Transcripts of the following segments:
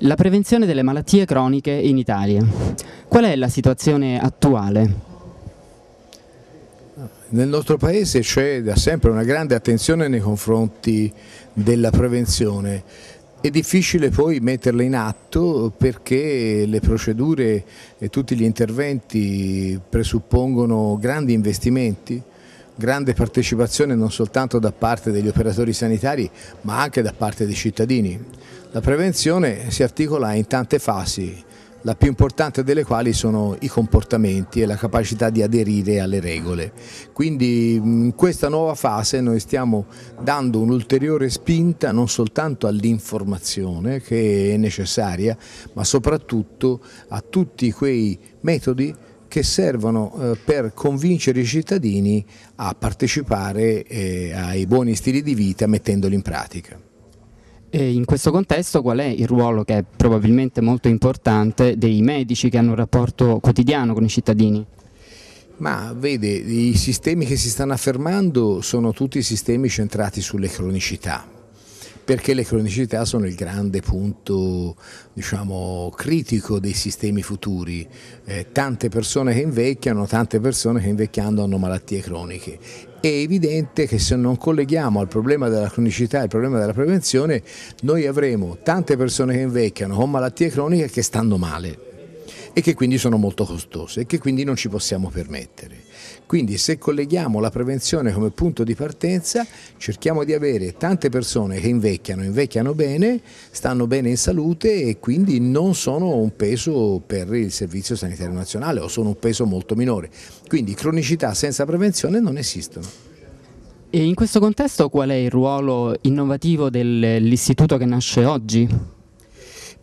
La prevenzione delle malattie croniche in Italia. Qual è la situazione attuale? Nel nostro paese c'è da sempre una grande attenzione nei confronti della prevenzione. È difficile poi metterla in atto perché le procedure e tutti gli interventi presuppongono grandi investimenti, grande partecipazione non soltanto da parte degli operatori sanitari ma anche da parte dei cittadini. La prevenzione si articola in tante fasi, la più importante delle quali sono i comportamenti e la capacità di aderire alle regole. Quindi in questa nuova fase noi stiamo dando un'ulteriore spinta non soltanto all'informazione che è necessaria, ma soprattutto a tutti quei metodi che servono eh, per convincere i cittadini a partecipare eh, ai buoni stili di vita mettendoli in pratica. E in questo contesto qual è il ruolo che è probabilmente molto importante dei medici che hanno un rapporto quotidiano con i cittadini? Ma vede, i sistemi che si stanno affermando sono tutti sistemi centrati sulle cronicità, perché le cronicità sono il grande punto diciamo, critico dei sistemi futuri. Eh, tante persone che invecchiano, tante persone che invecchiando hanno malattie croniche. È evidente che se non colleghiamo al problema della cronicità e al problema della prevenzione, noi avremo tante persone che invecchiano con malattie croniche che stanno male e che quindi sono molto costose e che quindi non ci possiamo permettere. Quindi se colleghiamo la prevenzione come punto di partenza, cerchiamo di avere tante persone che invecchiano, invecchiano bene, stanno bene in salute e quindi non sono un peso per il Servizio Sanitario Nazionale o sono un peso molto minore. Quindi cronicità senza prevenzione non esistono. E in questo contesto qual è il ruolo innovativo dell'istituto che nasce oggi?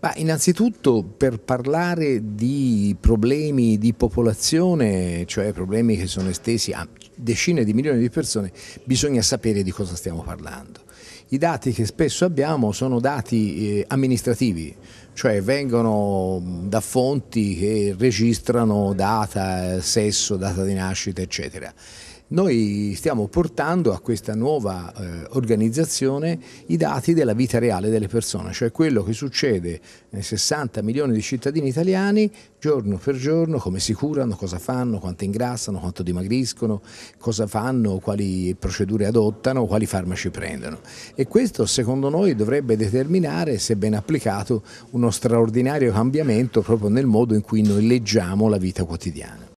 Ma innanzitutto per parlare di problemi di popolazione, cioè problemi che sono estesi a decine di milioni di persone, bisogna sapere di cosa stiamo parlando. I dati che spesso abbiamo sono dati eh, amministrativi, cioè vengono da fonti che registrano data, eh, sesso, data di nascita, eccetera. Noi stiamo portando a questa nuova eh, organizzazione i dati della vita reale delle persone, cioè quello che succede nei 60 milioni di cittadini italiani giorno per giorno, come si curano, cosa fanno, quanto ingrassano, quanto dimagriscono, cosa fanno, quali procedure adottano, quali farmaci prendono. E questo secondo noi dovrebbe determinare, se ben applicato, uno straordinario cambiamento proprio nel modo in cui noi leggiamo la vita quotidiana.